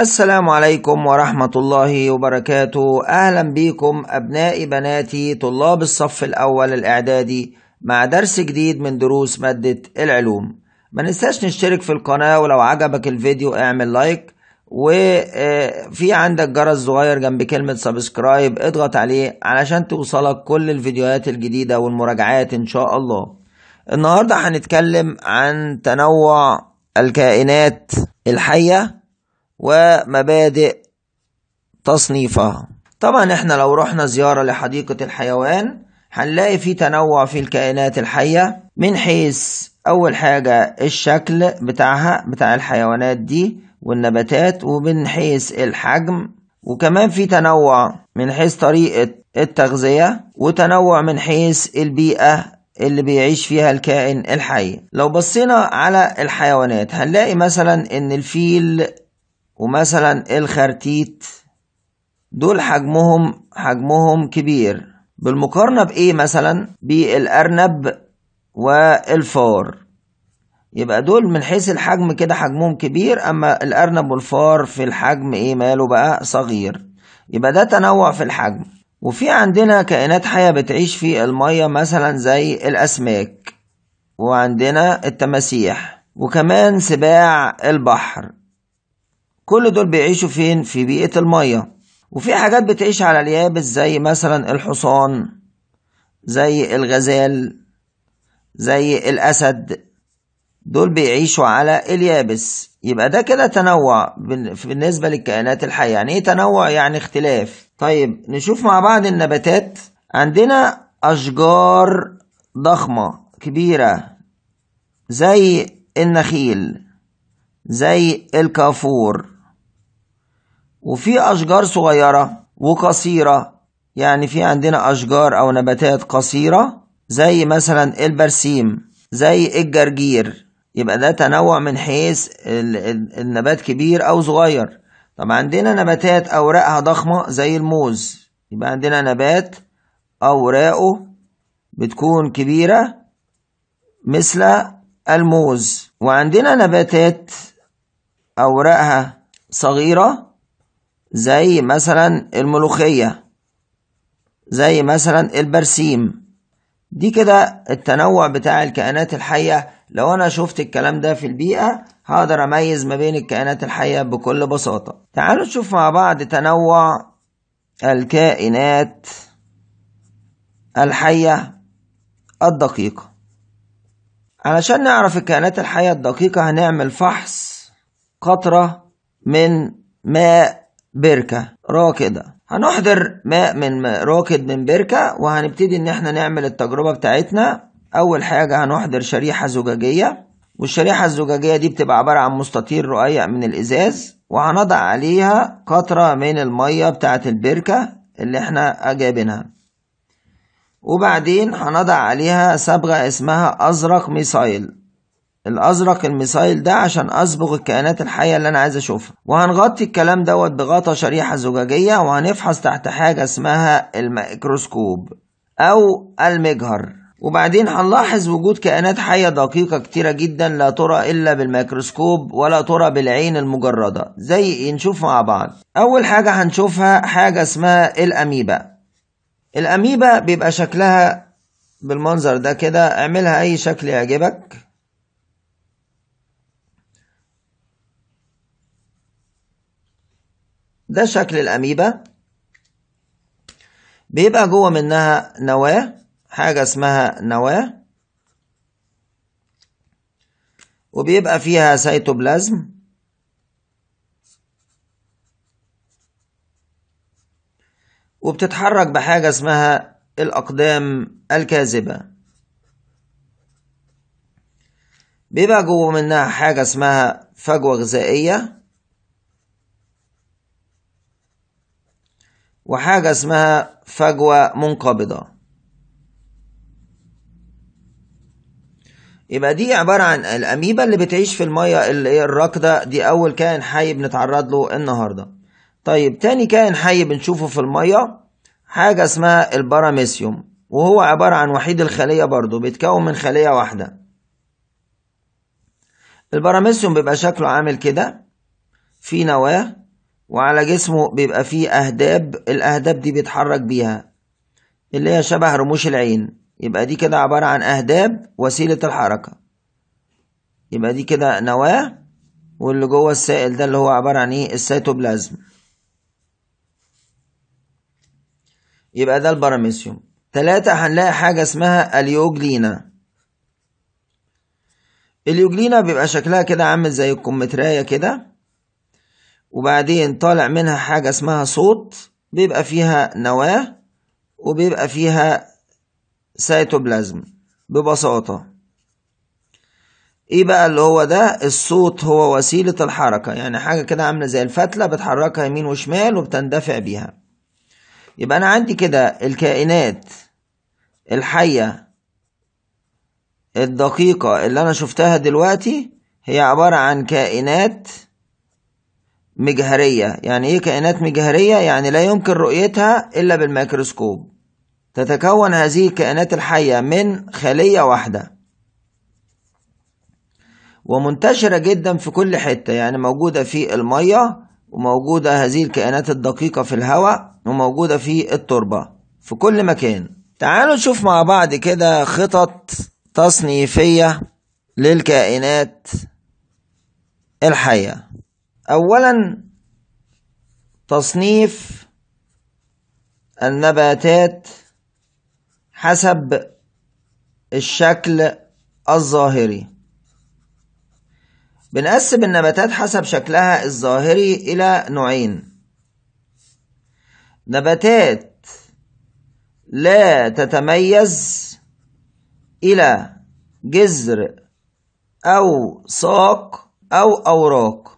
السلام عليكم ورحمة الله وبركاته أهلا بكم أبنائي بناتي طلاب الصف الأول الإعدادي مع درس جديد من دروس مادة العلوم ما ننساش نشترك في القناة ولو عجبك الفيديو اعمل لايك وفي آه، عندك جرس صغير جنب كلمة سبسكرايب اضغط عليه علشان توصلك كل الفيديوهات الجديدة والمراجعات إن شاء الله النهاردة هنتكلم عن تنوع الكائنات الحية ومبادئ تصنيفها طبعا احنا لو رحنا زيارة لحديقة الحيوان هنلاقي في تنوع في الكائنات الحية من حيث أول حاجة الشكل بتاعها بتاع الحيوانات دي والنباتات ومن حيث الحجم وكمان في تنوع من حيث طريقة التغذية وتنوع من حيث البيئة اللي بيعيش فيها الكائن الحي لو بصينا على الحيوانات هنلاقي مثلا ان الفيل ومثلا الخرتيت دول حجمهم حجمهم كبير بالمقارنة بإيه مثلا بالأرنب والفار يبقى دول من حيث الحجم كده حجمهم كبير أما الأرنب والفار في الحجم إيه ماله بقى صغير يبقى ده تنوع في الحجم وفي عندنا كائنات حية بتعيش في المية مثلا زي الأسماك وعندنا التماسيح وكمان سباع البحر كل دول بيعيشوا فين في بيئة المية وفي حاجات بتعيش على اليابس زي مثلا الحصان زي الغزال زي الأسد دول بيعيشوا على اليابس يبقى ده كده تنوع بالنسبة للكائنات الحية يعني ايه تنوع يعني اختلاف طيب نشوف مع بعض النباتات عندنا أشجار ضخمة كبيرة زي النخيل زي الكافور وفي أشجار صغيرة وقصيرة يعني في عندنا أشجار أو نباتات قصيرة زي مثلا البرسيم زي الجرجير يبقى ده تنوع من حيث النبات كبير أو صغير طب عندنا نباتات أوراقها ضخمة زي الموز يبقى عندنا نبات أوراقه بتكون كبيرة مثل الموز وعندنا نباتات أوراقها صغيرة زي مثلا الملوخية زي مثلا البرسيم دي كده التنوع بتاع الكائنات الحية لو أنا شفت الكلام ده في البيئة هقدر أميز ما بين الكائنات الحية بكل بساطة تعالوا نشوف مع بعض تنوع الكائنات الحية الدقيقة علشان نعرف الكائنات الحية الدقيقة هنعمل فحص قطرة من ماء بركة راكدة هنحضر ماء من راكد من بركة وهنبتدي ان احنا نعمل التجربة بتاعتنا اول حاجة هنحضر شريحة زجاجية والشريحة الزجاجية دي بتبقى عبارة عن مستطيل رقيق من الازاز وهنضع عليها قطرة من المية بتاعة البركة اللي احنا جايبينها وبعدين هنضع عليها صبغة اسمها ازرق ميسايل الازرق الميسايل ده عشان اصبغ الكائنات الحيه اللي انا عايز اشوفها وهنغطي الكلام دوت بغطا شريحه زجاجيه وهنفحص تحت حاجه اسمها الميكروسكوب او المجهر وبعدين هنلاحظ وجود كائنات حيه دقيقه كتيره جدا لا ترى الا بالميكروسكوب ولا ترى بالعين المجرده زي نشوف مع بعض اول حاجه هنشوفها حاجه اسمها الاميبا الاميبا بيبقى شكلها بالمنظر ده كده اعملها اي شكل يعجبك ده شكل الأميبا بيبقى جوه منها نواة حاجة اسمها نواة وبيبقى فيها سيتوبلازم وبتتحرك بحاجة اسمها الأقدام الكاذبة بيبقى جوه منها حاجة اسمها فجوة غذائية وحاجة اسمها فجوة منقبضة يبقى دي عبارة عن الأميبا اللي بتعيش في المية اللي هي الراكدة دي أول كائن حي بنتعرض له النهاردة طيب تاني كائن حي بنشوفه في المية حاجة اسمها الباراميسيوم وهو عبارة عن وحيد الخلية برضه بيتكون من خلية واحدة الباراميسيوم بيبقى شكله عامل كده في نواة وعلى جسمه بيبقى فيه أهداب الأهداب دي بيتحرك بيها اللي هي شبه رموش العين يبقى دي كده عبارة عن أهداب وسيلة الحركة يبقى دي كده نواة واللي جوه السائل ده اللي هو عبارة عن إيه السيتوبلازم يبقى ده البراميسيوم تلاتة هنلاقي حاجة اسمها اليوجلينا اليوجلينا بيبقى شكلها كده عامل زي الكمتراية كده وبعدين طالع منها حاجة اسمها صوت بيبقى فيها نواة وبيبقى فيها سيتوبلازم ببساطة ايه بقى اللي هو ده الصوت هو وسيلة الحركة يعني حاجة كده عاملة زي الفتلة بتحركها يمين وشمال وبتندفع بيها يبقى انا عندي كده الكائنات الحية الدقيقة اللي انا شفتها دلوقتي هي عبارة عن كائنات مجهرية يعني إيه كائنات مجهرية يعني لا يمكن رؤيتها إلا بالميكروسكوب تتكون هذه الكائنات الحية من خلية واحدة ومنتشرة جدا في كل حتة يعني موجودة في المية وموجودة هذه الكائنات الدقيقة في الهواء وموجودة في التربة في كل مكان تعالوا نشوف مع بعض كده خطط تصنيفية للكائنات الحية أولا تصنيف النباتات حسب الشكل الظاهري بنقسم النباتات حسب شكلها الظاهري إلى نوعين نباتات لا تتميز إلى جذر أو ساق أو أوراق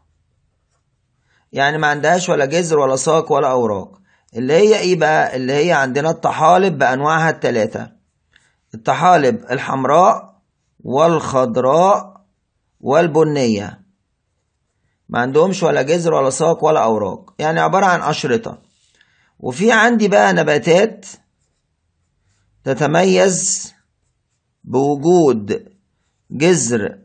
يعني ما عندهاش ولا جذر ولا ساق ولا أوراق اللي هي إيه بقى اللي هي عندنا الطحالب بأنواعها التلاتة الطحالب الحمراء والخضراء والبنية ما عندهمش ولا جذر ولا ساق ولا أوراق يعني عبارة عن أشرطة وفي عندي بقى نباتات تتميز بوجود جذر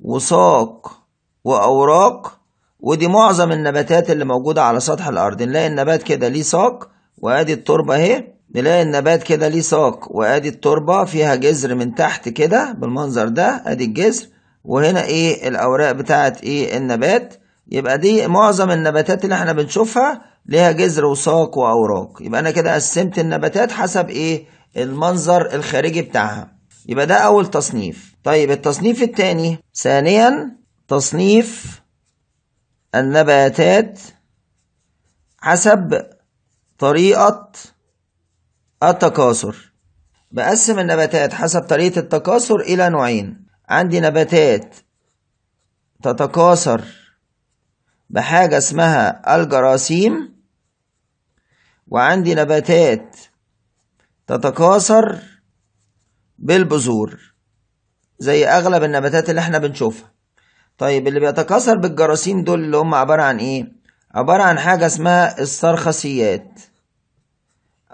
وساق وأوراق ودي معظم النباتات اللي موجودة على سطح الأرض نلاقي النبات كده ليه ساق وأدي التربة أهي نلاقي النبات كده ليه ساق وأدي التربة فيها جذر من تحت كده بالمنظر ده أدي الجذر وهنا إيه الأوراق بتاعت إيه النبات يبقى دي معظم النباتات اللي احنا بنشوفها ليها جذر وساق وأوراق يبقى أنا كده قسمت النباتات حسب إيه المنظر الخارجي بتاعها يبقى ده أول تصنيف طيب التصنيف الثاني ثانيا تصنيف النباتات حسب طريقة التكاثر بقسم النباتات حسب طريقة التكاثر إلى نوعين عندي نباتات تتكاثر بحاجة اسمها الجراثيم وعندي نباتات تتكاثر بالبذور زي أغلب النباتات اللي احنا بنشوفها طيب اللي بيتكاثر بالجراثيم دول اللي هم عبارة عن ايه عبارة عن حاجة اسمها الصرخسيات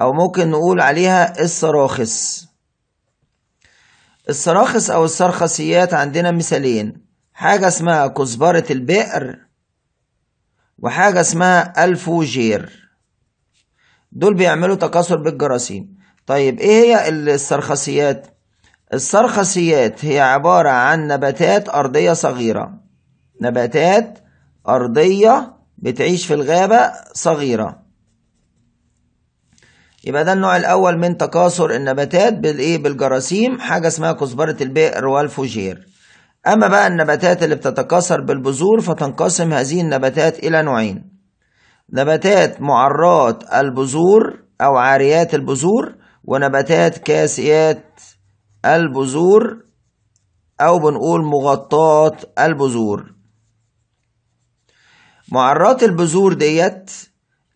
او ممكن نقول عليها الصراخس الصراخس او الصرخسيات عندنا مثالين حاجة اسمها كزبرة البئر وحاجة اسمها الفوجير دول بيعملوا تكاثر بالجراثيم طيب ايه هي الصرخسيات السرخسيات هي عبارة عن نباتات أرضية صغيرة نباتات أرضية بتعيش في الغابة صغيرة يبقى ده النوع الأول من تكاثر النباتات بالإيه بالجراثيم حاجة اسمها كزبرة البئر والفوجير أما بقى النباتات اللي بتتكاثر بالبذور فتنقسم هذه النباتات إلى نوعين نباتات معرات البذور أو عاريات البذور ونباتات كاسيات البذور أو بنقول مغطاة البذور معرات البذور ديت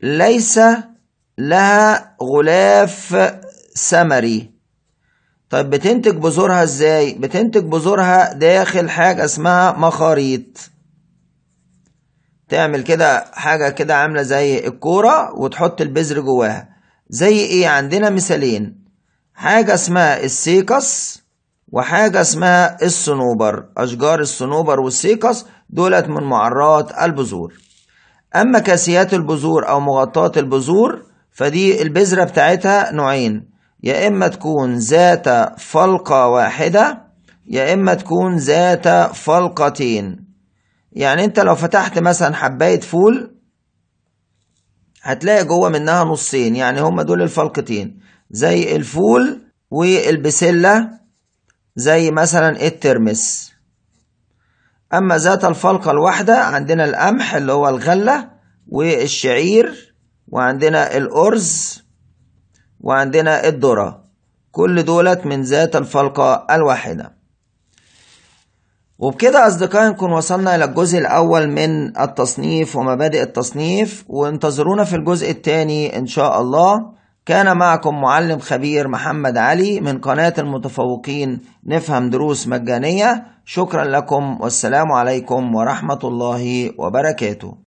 ليس لها غلاف سمري طيب بتنتج بذورها ازاي بتنتج بذورها داخل حاجه اسمها مخاريط تعمل كده حاجه كده عامله زي الكوره وتحط البذر جواها زي ايه عندنا مثالين حاجة اسمها السيكس وحاجة اسمها الصنوبر أشجار الصنوبر والسيكس دولت من معرات البذور أما كاسيات البذور أو مغطاة البذور فدي البذرة بتاعتها نوعين يا إما تكون ذات فلقة واحدة يا إما تكون ذات فلقتين يعني أنت لو فتحت مثلا حباية فول هتلاقي جوه منها نصين يعني هما دول الفلقتين زي الفول والبسلة زي مثلا الترمس أما ذات الفلقة الواحدة عندنا القمح اللي هو الغلة والشعير وعندنا الأرز وعندنا الذرة كل دولت من ذات الفلقة الواحدة وبكده أصدقائي نكون وصلنا إلى الجزء الأول من التصنيف ومبادئ التصنيف وانتظرونا في الجزء الثاني إن شاء الله كان معكم معلم خبير محمد علي من قناة المتفوقين نفهم دروس مجانية شكرا لكم والسلام عليكم ورحمة الله وبركاته